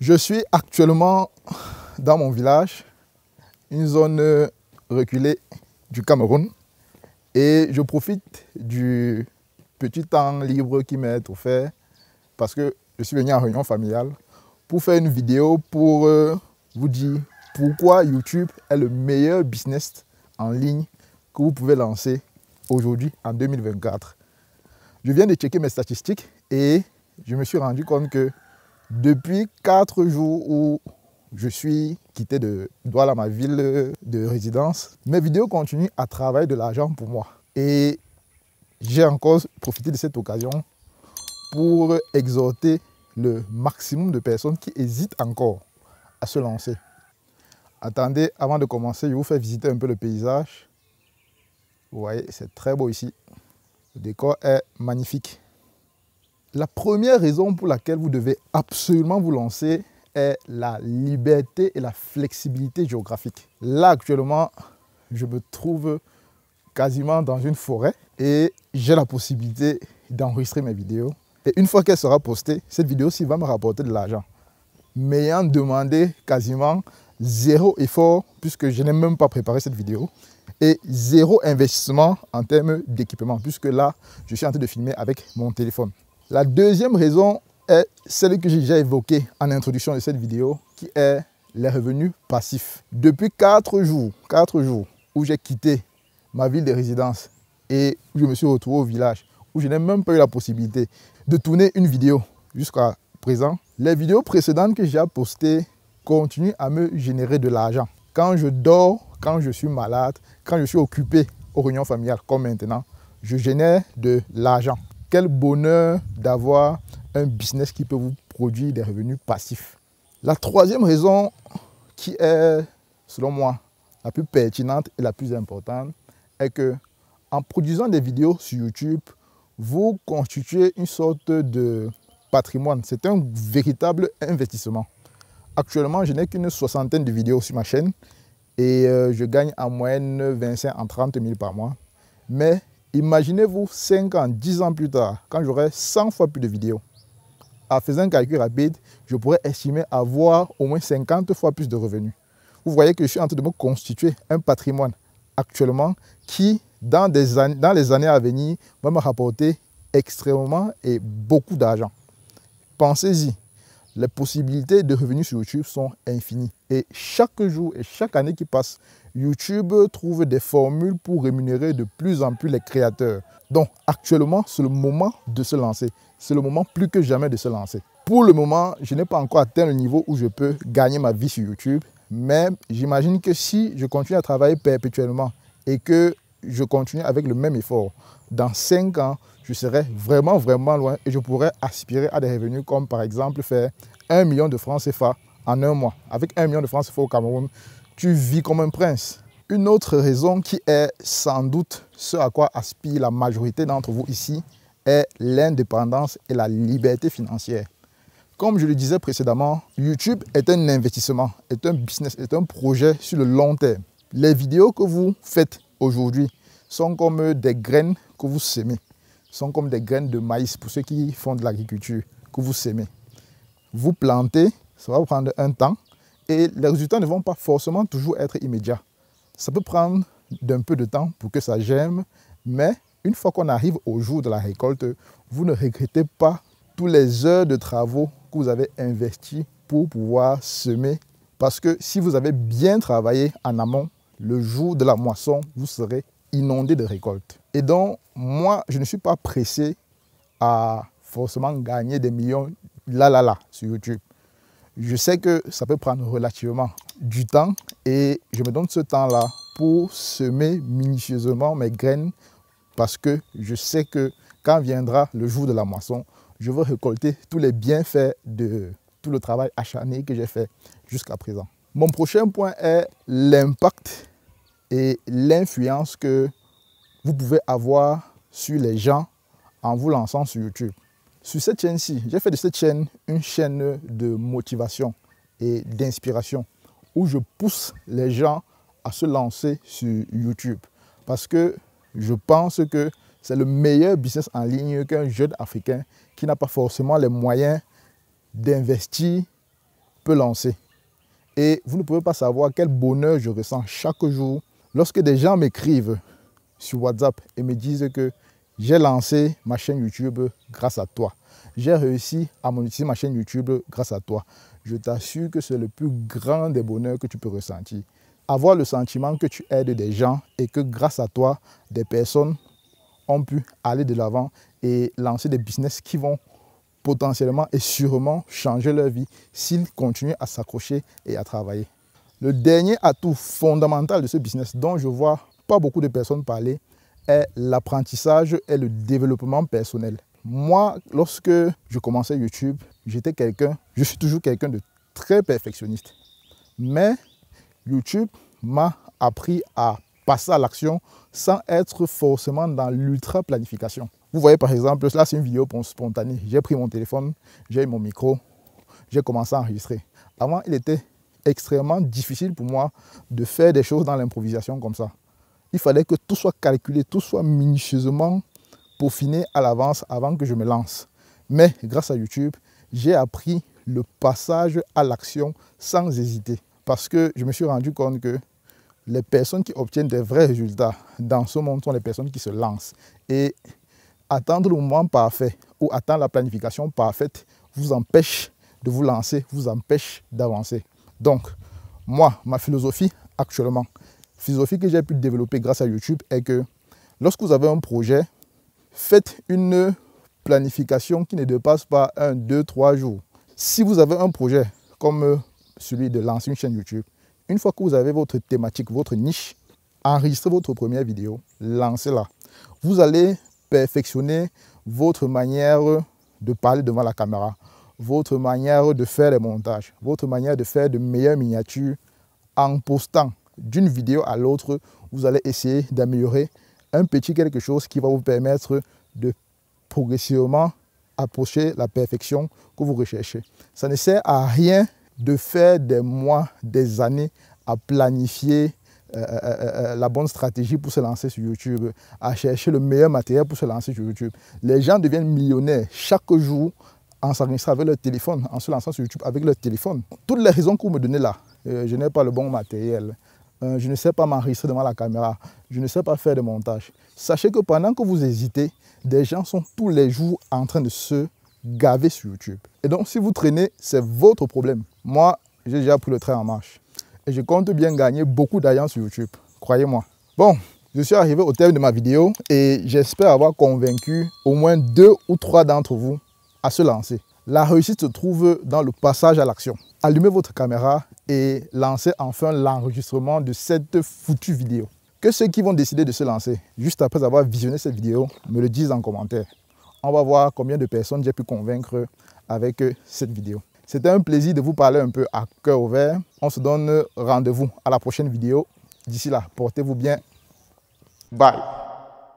Je suis actuellement dans mon village, une zone reculée du Cameroun, et je profite du petit temps libre qui m'est offert parce que je suis venu en réunion familiale pour faire une vidéo pour euh, vous dire pourquoi YouTube est le meilleur business en ligne que vous pouvez lancer aujourd'hui en 2024. Je viens de checker mes statistiques et je me suis rendu compte que depuis quatre jours où je suis quitté de Douala, ma ville de résidence, mes vidéos continuent à travailler de l'argent pour moi. Et j'ai encore profité de cette occasion pour exhorter le maximum de personnes qui hésitent encore à se lancer. Attendez, avant de commencer, je vous fais visiter un peu le paysage. Vous voyez, c'est très beau ici. Le décor est magnifique. La première raison pour laquelle vous devez absolument vous lancer est la liberté et la flexibilité géographique. Là, actuellement, je me trouve quasiment dans une forêt et j'ai la possibilité d'enregistrer mes vidéos. Et une fois qu'elle sera postée, cette vidéo-ci va me rapporter de l'argent. M'ayant demandé quasiment zéro effort, puisque je n'ai même pas préparé cette vidéo, et zéro investissement en termes d'équipement, puisque là, je suis en train de filmer avec mon téléphone. La deuxième raison est celle que j'ai déjà évoquée en introduction de cette vidéo, qui est les revenus passifs. Depuis quatre jours, quatre jours où j'ai quitté ma ville de résidence et je me suis retrouvé au village, où je n'ai même pas eu la possibilité de tourner une vidéo jusqu'à présent, les vidéos précédentes que j'ai postées continuent à me générer de l'argent. Quand je dors, quand je suis malade, quand je suis occupé aux réunions familiales comme maintenant, je génère de l'argent. Quel bonheur d'avoir un business qui peut vous produire des revenus passifs. La troisième raison qui est, selon moi, la plus pertinente et la plus importante, est que en produisant des vidéos sur YouTube, vous constituez une sorte de patrimoine. C'est un véritable investissement. Actuellement, je n'ai qu'une soixantaine de vidéos sur ma chaîne et euh, je gagne en moyenne 25 à 30 000 par mois. Mais Imaginez-vous 5 ans, 10 ans plus tard, quand j'aurai 100 fois plus de vidéos. En faisant un calcul rapide, je pourrais estimer avoir au moins 50 fois plus de revenus. Vous voyez que je suis en train de me constituer un patrimoine actuellement qui, dans, dans les années à venir, va me rapporter extrêmement et beaucoup d'argent. Pensez-y, les possibilités de revenus sur YouTube sont infinies. Et chaque jour et chaque année qui passe, YouTube trouve des formules pour rémunérer de plus en plus les créateurs. Donc actuellement, c'est le moment de se lancer. C'est le moment plus que jamais de se lancer. Pour le moment, je n'ai pas encore atteint le niveau où je peux gagner ma vie sur YouTube. Mais j'imagine que si je continue à travailler perpétuellement et que je continue avec le même effort, dans 5 ans, je serai vraiment, vraiment loin et je pourrai aspirer à des revenus comme par exemple faire 1 million de francs CFA en un mois. Avec 1 million de francs CFA au Cameroun, tu vis comme un prince. Une autre raison qui est sans doute ce à quoi aspire la majorité d'entre vous ici est l'indépendance et la liberté financière. Comme je le disais précédemment, YouTube est un investissement, est un business, est un projet sur le long terme. Les vidéos que vous faites aujourd'hui sont comme des graines que vous semez, sont comme des graines de maïs pour ceux qui font de l'agriculture, que vous semez. Vous plantez, ça va vous prendre un temps et les résultats ne vont pas forcément toujours être immédiats. Ça peut prendre d'un peu de temps pour que ça germe, mais une fois qu'on arrive au jour de la récolte, vous ne regrettez pas toutes les heures de travaux que vous avez investis pour pouvoir semer. Parce que si vous avez bien travaillé en amont, le jour de la moisson, vous serez inondé de récoltes. Et donc, moi, je ne suis pas pressé à forcément gagner des millions là, là, là, sur YouTube. Je sais que ça peut prendre relativement du temps et je me donne ce temps-là pour semer minutieusement mes graines parce que je sais que quand viendra le jour de la moisson, je veux récolter tous les bienfaits de tout le travail acharné que j'ai fait jusqu'à présent. Mon prochain point est l'impact et l'influence que vous pouvez avoir sur les gens en vous lançant sur YouTube. Sur cette chaîne-ci, j'ai fait de cette chaîne une chaîne de motivation et d'inspiration où je pousse les gens à se lancer sur YouTube parce que je pense que c'est le meilleur business en ligne qu'un jeune Africain qui n'a pas forcément les moyens d'investir peut lancer. Et vous ne pouvez pas savoir quel bonheur je ressens chaque jour Lorsque des gens m'écrivent sur WhatsApp et me disent que j'ai lancé ma chaîne YouTube grâce à toi, j'ai réussi à monétiser ma chaîne YouTube grâce à toi, je t'assure que c'est le plus grand des bonheurs que tu peux ressentir. Avoir le sentiment que tu aides des gens et que grâce à toi, des personnes ont pu aller de l'avant et lancer des business qui vont potentiellement et sûrement changer leur vie s'ils continuent à s'accrocher et à travailler. Le dernier atout fondamental de ce business dont je vois pas beaucoup de personnes parler est l'apprentissage et le développement personnel. Moi, lorsque je commençais YouTube, j'étais quelqu'un, je suis toujours quelqu'un de très perfectionniste. Mais YouTube m'a appris à passer à l'action sans être forcément dans l'ultra-planification. Vous voyez par exemple, là c'est une vidéo spontanée. J'ai pris mon téléphone, j'ai eu mon micro, j'ai commencé à enregistrer. Avant, il était extrêmement difficile pour moi de faire des choses dans l'improvisation comme ça. Il fallait que tout soit calculé, tout soit minutieusement peaufiné à l'avance avant que je me lance. Mais grâce à YouTube, j'ai appris le passage à l'action sans hésiter. Parce que je me suis rendu compte que les personnes qui obtiennent des vrais résultats dans ce monde sont les personnes qui se lancent. Et attendre le moment parfait ou attendre la planification parfaite vous empêche de vous lancer, vous empêche d'avancer. Donc, moi, ma philosophie actuellement, philosophie que j'ai pu développer grâce à YouTube est que lorsque vous avez un projet, faites une planification qui ne dépasse pas un, deux, trois jours. Si vous avez un projet comme euh, celui de lancer une chaîne YouTube, une fois que vous avez votre thématique, votre niche, enregistrez votre première vidéo, lancez-la. Vous allez perfectionner votre manière de parler devant la caméra votre manière de faire les montages, votre manière de faire de meilleures miniatures en postant d'une vidéo à l'autre, vous allez essayer d'améliorer un petit quelque chose qui va vous permettre de progressivement approcher la perfection que vous recherchez. Ça ne sert à rien de faire des mois, des années à planifier euh, euh, euh, la bonne stratégie pour se lancer sur YouTube, à chercher le meilleur matériel pour se lancer sur YouTube. Les gens deviennent millionnaires chaque jour en s'enregistrant avec leur téléphone, en se lançant sur YouTube avec leur téléphone. Toutes les raisons que vous me donnez là, euh, je n'ai pas le bon matériel, euh, je ne sais pas m'enregistrer devant la caméra, je ne sais pas faire de montage. Sachez que pendant que vous hésitez, des gens sont tous les jours en train de se gaver sur YouTube. Et donc, si vous traînez, c'est votre problème. Moi, j'ai déjà pris le train en marche. Et je compte bien gagner beaucoup d'argent sur YouTube. Croyez-moi. Bon, je suis arrivé au terme de ma vidéo et j'espère avoir convaincu au moins deux ou trois d'entre vous à se lancer. La réussite se trouve dans le passage à l'action. Allumez votre caméra et lancez enfin l'enregistrement de cette foutue vidéo. Que ceux qui vont décider de se lancer, juste après avoir visionné cette vidéo, me le disent en commentaire. On va voir combien de personnes j'ai pu convaincre avec cette vidéo. C'était un plaisir de vous parler un peu à cœur ouvert. On se donne rendez-vous à la prochaine vidéo. D'ici là, portez-vous bien. Bye.